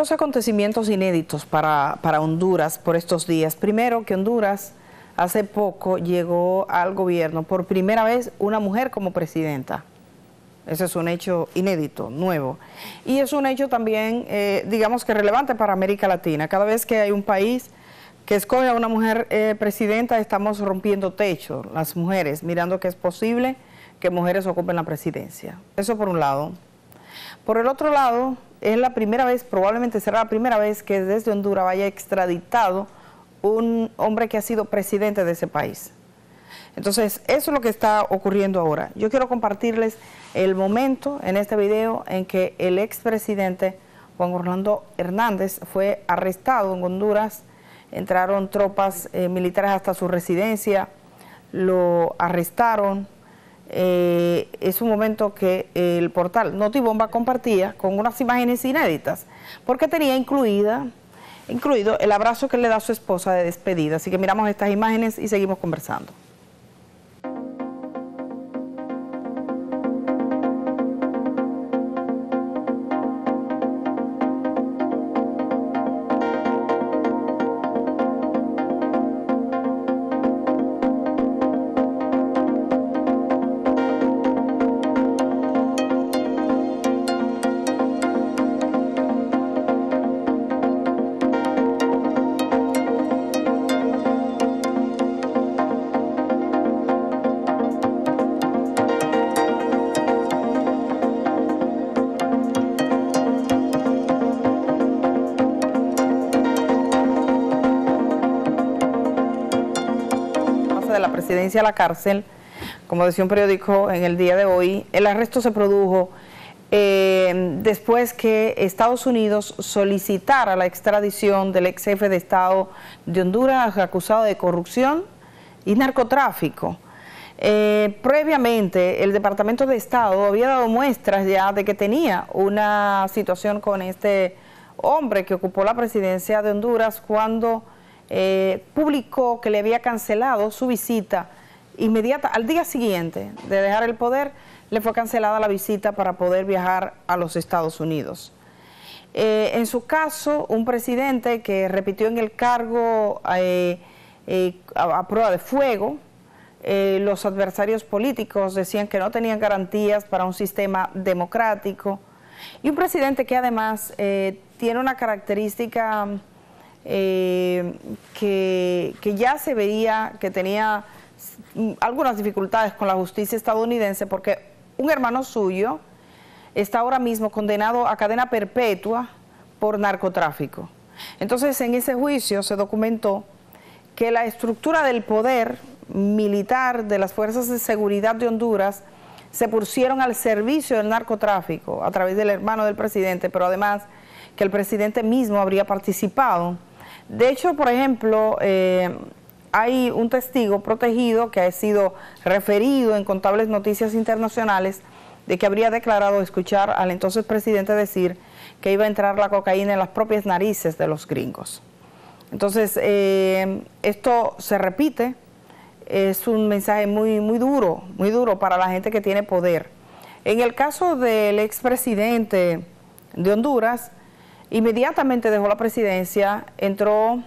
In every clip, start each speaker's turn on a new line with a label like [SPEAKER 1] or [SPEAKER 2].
[SPEAKER 1] dos acontecimientos inéditos para, Honduras por estos días. Primero, que Honduras hace poco llegó al gobierno por primera vez una mujer como presidenta. Ese es un hecho inédito, nuevo. Y es un hecho también, eh, digamos que relevante para América Latina. Cada vez que hay un país que escoge a una mujer eh, presidenta, estamos rompiendo techo, las mujeres, mirando que es posible que mujeres ocupen la presidencia. Eso por un lado. Por el otro lado, es la primera vez, probablemente será la primera vez que desde Honduras vaya extraditado un hombre que ha sido presidente de ese país. Entonces, eso es lo que está ocurriendo ahora. Yo quiero compartirles el momento en este video en que el expresidente Juan Orlando Hernández fue arrestado en Honduras. Entraron tropas eh, militares hasta su residencia, lo arrestaron, eh, es un momento que el portal Notibomba compartía con unas imágenes inéditas, porque tenía incluida, incluido el abrazo que le da su esposa de despedida. Así que miramos estas imágenes y seguimos conversando. presidencia a la cárcel, como decía un periódico en el día de hoy, el arresto se produjo eh, después que Estados Unidos solicitara la extradición del ex jefe de Estado de Honduras acusado de corrupción y narcotráfico. Eh, previamente, el Departamento de Estado había dado muestras ya de que tenía una situación con este hombre que ocupó la presidencia de Honduras cuando eh, publicó que le había cancelado su visita inmediata, al día siguiente de dejar el poder, le fue cancelada la visita para poder viajar a los Estados Unidos. Eh, en su caso, un presidente que repitió en el cargo eh, a, prueba de fuego, los adversarios políticos decían que no tenían garantías para un sistema democrático, y un presidente que además tiene una característica eh, que, que ya se veía que tenía algunas dificultades con la justicia estadounidense porque un hermano suyo está ahora mismo condenado a cadena perpetua por narcotráfico. Entonces en ese juicio se documentó que la estructura del poder militar de las fuerzas de seguridad de Honduras se pusieron al servicio del narcotráfico a través del hermano del presidente, pero además que el presidente mismo habría participado de hecho, por ejemplo, eh, hay un testigo protegido que ha sido referido en contables noticias internacionales de que habría declarado escuchar al entonces presidente decir que iba a entrar la cocaína en las propias narices de los gringos. Entonces, eh, esto se repite, es un mensaje muy, muy duro, muy duro para la gente que tiene poder. En el caso del expresidente de Honduras, Inmediatamente dejó la presidencia, entró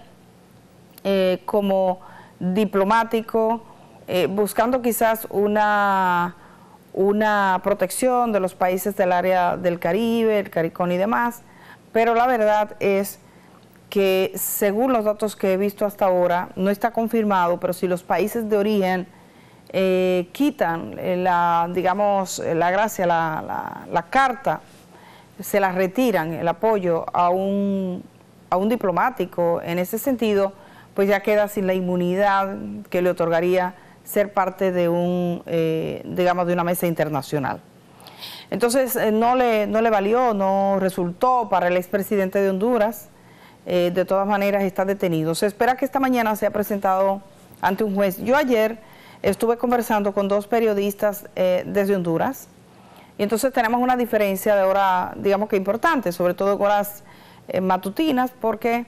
[SPEAKER 1] eh, como diplomático, eh, buscando quizás una, una protección de los países del área del Caribe, el Caricón y demás, pero la verdad es que según los datos que he visto hasta ahora, no está confirmado, pero si los países de origen eh, quitan la, digamos, la gracia, la, la, la carta se la retiran el apoyo a un, a un diplomático en ese sentido, pues ya queda sin la inmunidad que le otorgaría ser parte de un, eh, digamos, de una mesa internacional. Entonces eh, no, le, no le valió, no resultó para el expresidente de Honduras. Eh, de todas maneras está detenido. Se espera que esta mañana sea presentado ante un juez. Yo ayer estuve conversando con dos periodistas desde Honduras y entonces tenemos una diferencia de hora, digamos que importante, sobre todo horas eh, matutinas, porque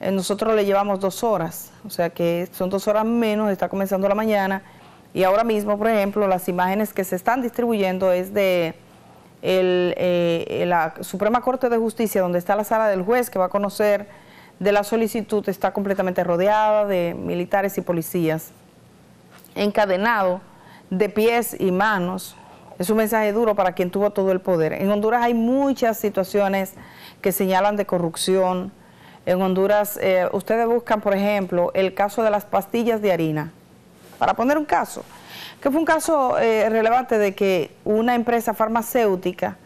[SPEAKER 1] eh, nosotros le llevamos dos horas, o sea que son dos horas menos, está comenzando la mañana, y ahora mismo, por ejemplo, las imágenes que se están distribuyendo es de eh, la Suprema Corte de Justicia, donde está la sala del juez que va a conocer de la solicitud, está completamente rodeada de militares y policías, encadenado de pies y manos, es un mensaje duro para quien tuvo todo el poder. En Honduras hay muchas situaciones que señalan de corrupción. En Honduras, eh, ustedes buscan, por ejemplo, el caso de las pastillas de harina. Para poner un caso, que fue un caso eh, relevante de que una empresa farmacéutica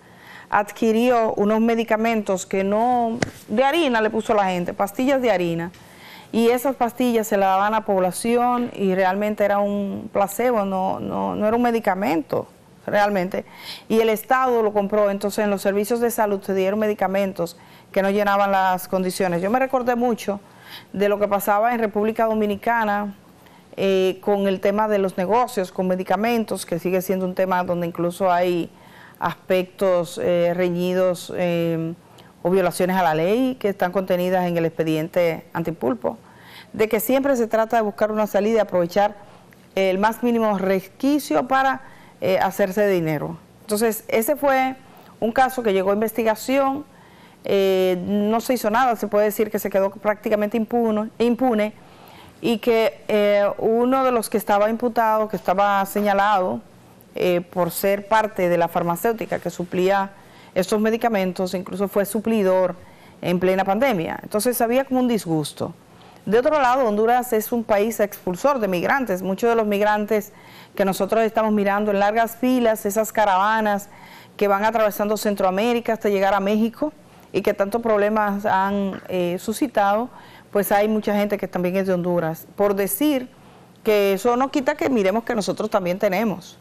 [SPEAKER 1] adquirió unos medicamentos que no, de harina le puso a la gente, pastillas de harina. Y esas pastillas se las daban a la población y realmente era un placebo, no, no, no era un medicamento realmente, y el Estado lo compró, entonces en los servicios de salud se dieron medicamentos que no llenaban las condiciones. Yo me recordé mucho de lo que pasaba en República Dominicana eh, con el tema de los negocios, con medicamentos, que sigue siendo un tema donde incluso hay aspectos eh, reñidos eh, o violaciones a la ley que están contenidas en el expediente antipulpo, de que siempre se trata de buscar una salida, y aprovechar el más mínimo resquicio para eh, hacerse dinero. Entonces, ese fue un caso que llegó a investigación, eh, no se hizo nada, se puede decir que se quedó prácticamente impune, impune y que eh, uno de los que estaba imputado, que estaba señalado por ser parte de la farmacéutica que suplía estos medicamentos, incluso fue suplidor en plena pandemia. Entonces había como un disgusto. De otro lado, Honduras es un país expulsor de migrantes. Muchos de los migrantes que nosotros estamos mirando en largas filas, esas caravanas que van atravesando Centroamérica hasta llegar a México y que tantos problemas han eh, suscitado, pues hay mucha gente que también es de Honduras. Por decir que eso no quita que miremos que nosotros también tenemos.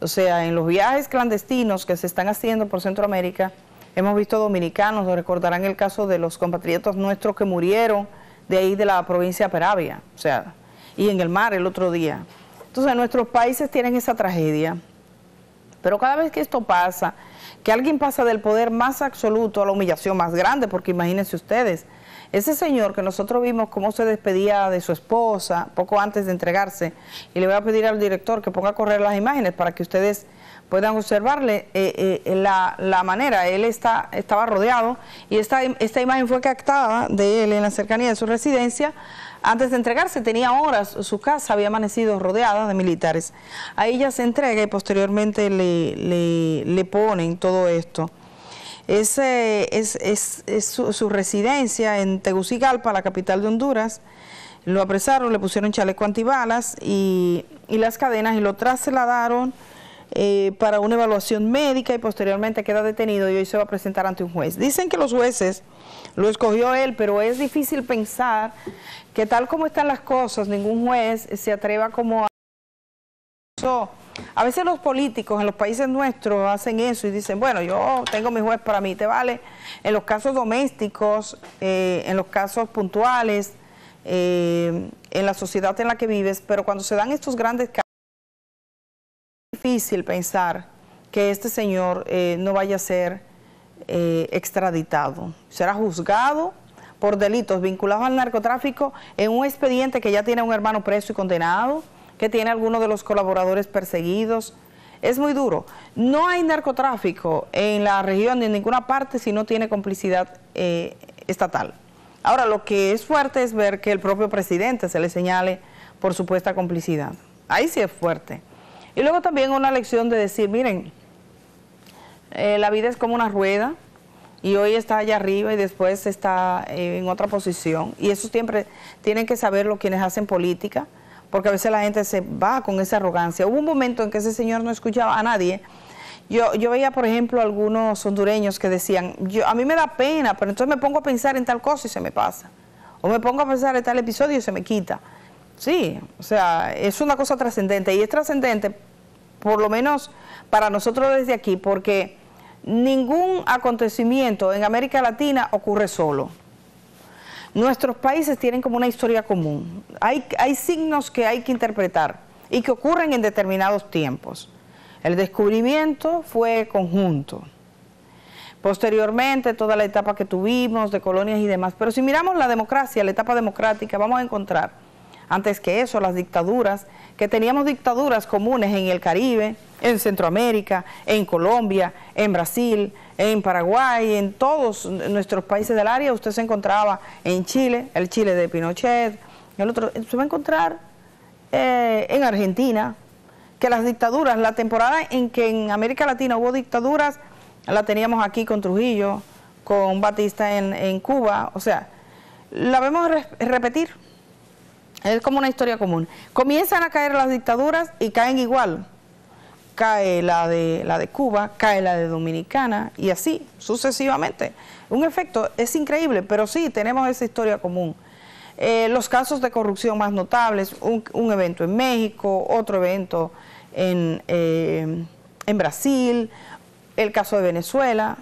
[SPEAKER 1] O sea, en los viajes clandestinos que se están haciendo por Centroamérica, hemos visto dominicanos, recordarán el caso de los compatriotas nuestros que murieron de ahí de la provincia de Peravia, o sea, y en el mar el otro día. Entonces nuestros países tienen esa tragedia, pero cada vez que esto pasa, que alguien pasa del poder más absoluto a la humillación más grande, porque imagínense ustedes, ese señor que nosotros vimos cómo se despedía de su esposa poco antes de entregarse, y le voy a pedir al director que ponga a correr las imágenes para que ustedes puedan observarle eh, eh, la, manera. Él está, estaba rodeado y esta, esta imagen fue captada de él en la cercanía de su residencia. Antes de entregarse tenía horas, su casa había amanecido rodeada de militares. Ahí ya se entrega y posteriormente le, le, ponen todo esto. Eh, es, es, su, su residencia en Tegucigalpa, la capital de Honduras. Lo apresaron, le pusieron chaleco antibalas y, y las cadenas y lo trasladaron eh, para una evaluación médica y posteriormente queda detenido y hoy se va a presentar ante un juez. Dicen que los jueces lo escogió él, pero es difícil pensar que tal como están las cosas, ningún juez se atreva como a... A veces los políticos en los países nuestros hacen eso y dicen, bueno, yo tengo mi juez para mí, te vale. En los casos domésticos, eh, en los casos puntuales, eh, en la sociedad en la que vives, pero cuando se dan estos grandes casos, difícil pensar que este señor eh, no vaya a ser eh, extraditado. Será juzgado por delitos vinculados al narcotráfico en un expediente que ya tiene un hermano preso y condenado, que tiene algunos de los colaboradores perseguidos. Es muy duro. No hay narcotráfico en la región ni en ninguna parte si no tiene complicidad eh, estatal. Ahora, lo que es fuerte es ver que el propio presidente se le señale por supuesta complicidad. Ahí sí es fuerte. Y luego también una lección de decir, miren, eh, la vida es como una rueda y hoy está allá arriba y después está eh, en otra posición. Y eso siempre tienen que saber saberlo quienes hacen política, porque a veces la gente se va con esa arrogancia. Hubo un momento en que ese señor no escuchaba a nadie. Yo, yo veía, por ejemplo, algunos hondureños que decían, yo, a mí me da pena, pero entonces me pongo a pensar en tal cosa y se me pasa. O me pongo a pensar en tal episodio y se me quita. Sí, o sea, es una cosa trascendente y es trascendente, por lo menos para nosotros desde aquí, porque ningún acontecimiento en América Latina ocurre solo. Nuestros países tienen como una historia común. Hay, hay signos que hay que interpretar y que ocurren en determinados tiempos. El descubrimiento fue conjunto. Posteriormente, toda la etapa que tuvimos de colonias y demás. Pero si miramos la democracia, la etapa democrática, vamos a encontrar antes que eso, las dictaduras, que teníamos dictaduras comunes en el Caribe, en Centroamérica, en Colombia, en Brasil, en Paraguay, en todos nuestros países del área. Usted se encontraba en Chile, el Chile de Pinochet, el otro, se va a encontrar eh, en Argentina, que las dictaduras, la temporada en que en América Latina hubo dictaduras, la teníamos aquí con Trujillo, con Batista en, Cuba, o sea, la vemos repetir. Es como una historia común. Comienzan a caer las dictaduras y caen igual. Cae la de, la de Cuba, cae la de Dominicana y así sucesivamente. Un efecto es increíble, pero sí tenemos esa historia común. Eh, los casos de corrupción más notables, un, evento en México, otro evento en, eh, en Brasil, el caso de Venezuela,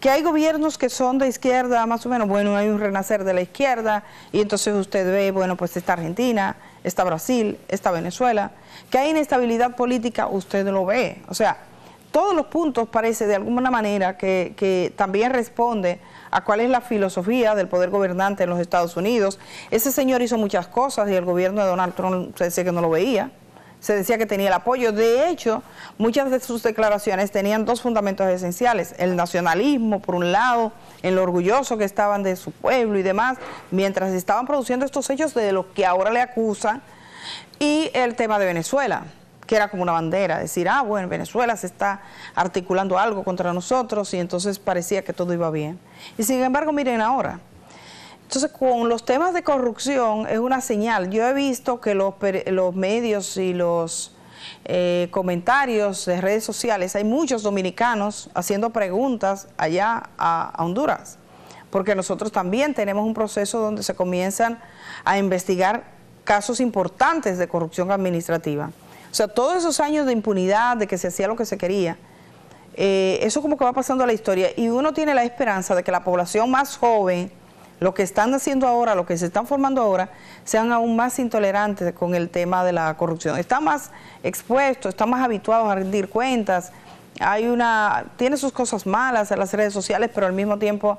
[SPEAKER 1] que hay gobiernos que son de izquierda, más o menos, bueno, hay un renacer de la izquierda, y entonces usted ve, bueno, pues está Argentina, está Brasil, está Venezuela, que hay inestabilidad política, usted lo ve. O sea, todos los puntos parece de alguna manera que, también responde a cuál es la filosofía del poder gobernante en los Estados Unidos. Ese señor hizo muchas cosas y el gobierno de Donald Trump usted dice que no lo veía se decía que tenía el apoyo. De hecho, muchas de sus declaraciones tenían dos fundamentos esenciales, el nacionalismo por un lado, el orgulloso que estaban de su pueblo y demás, mientras estaban produciendo estos hechos de lo que ahora le acusan, y el tema de Venezuela, que era como una bandera, decir, ah, bueno, Venezuela se está articulando algo contra nosotros y entonces parecía que todo iba bien. Y sin embargo, miren ahora, entonces, con los temas de corrupción es una señal. Yo he visto que los, medios y los eh, comentarios de redes sociales, hay muchos dominicanos haciendo preguntas allá a, Honduras, porque nosotros también tenemos un proceso donde se comienzan a investigar casos importantes de corrupción administrativa. O sea, todos esos años de impunidad, de que se hacía lo que se quería, eh, eso como que va pasando a la historia y uno tiene la esperanza de que la población más joven lo que están haciendo ahora, lo que se están formando ahora, sean aún más intolerantes con el tema de la corrupción. Está más expuesto, está más habituado a rendir cuentas, hay una, tiene sus cosas malas en las redes sociales, pero al mismo tiempo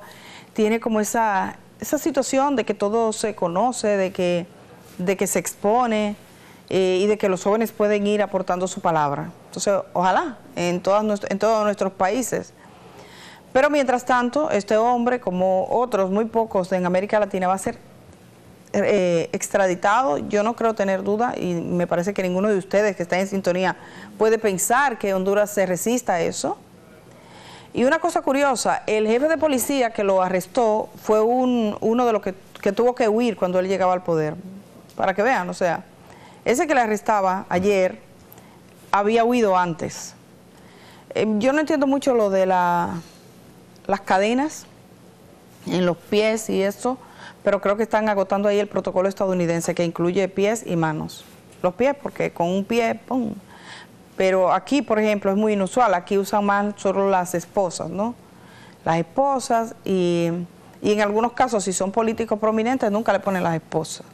[SPEAKER 1] tiene como esa, esa situación de que todo se conoce, de que, se expone eh, y de que los jóvenes pueden ir aportando su palabra. Entonces, ojalá en, en todos nuestros países pero mientras tanto, este hombre, como otros muy pocos en América Latina, va a ser eh, extraditado, yo no creo tener duda y me parece que ninguno de ustedes que está en sintonía puede pensar que Honduras se resista a eso. Y una cosa curiosa, el jefe de policía que lo arrestó fue un, uno de los que, tuvo que huir cuando él llegaba al poder. Para que vean, o sea, ese que le arrestaba ayer había huido antes. Em, yo no entiendo mucho lo de la las cadenas en los pies y eso, pero creo que están agotando ahí el protocolo estadounidense que incluye pies y manos. Los pies, porque con un pie, ¡pum! Pero aquí, por ejemplo, es muy inusual, aquí usan más solo las esposas, ¿no? Las esposas y, y en algunos casos, si son políticos prominentes, nunca le ponen las esposas.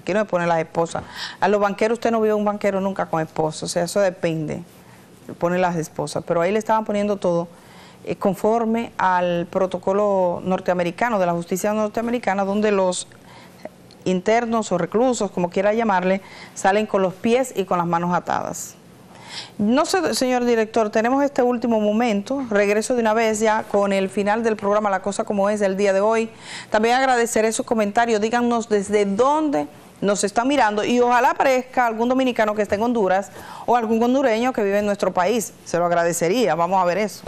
[SPEAKER 1] Aquí no le ponen las esposas. A los banqueros, usted no vio un banquero nunca con esposas, o sea, eso depende. Le ponen las esposas, pero ahí le estaban poniendo todo. Eh, conforme al protocolo norteamericano, de la justicia norteamericana, donde los internos o reclusos, como quiera llamarle, salen con los pies y con las manos atadas. No sé, señor director, tenemos este último momento. Regreso de una vez ya con el final del programa La Cosa Como Es del día de hoy. También agradeceré sus comentarios. Díganos desde dónde nos está mirando y ojalá aparezca algún dominicano que esté en Honduras o algún hondureño que vive en nuestro país. Se lo agradecería. Vamos a ver eso.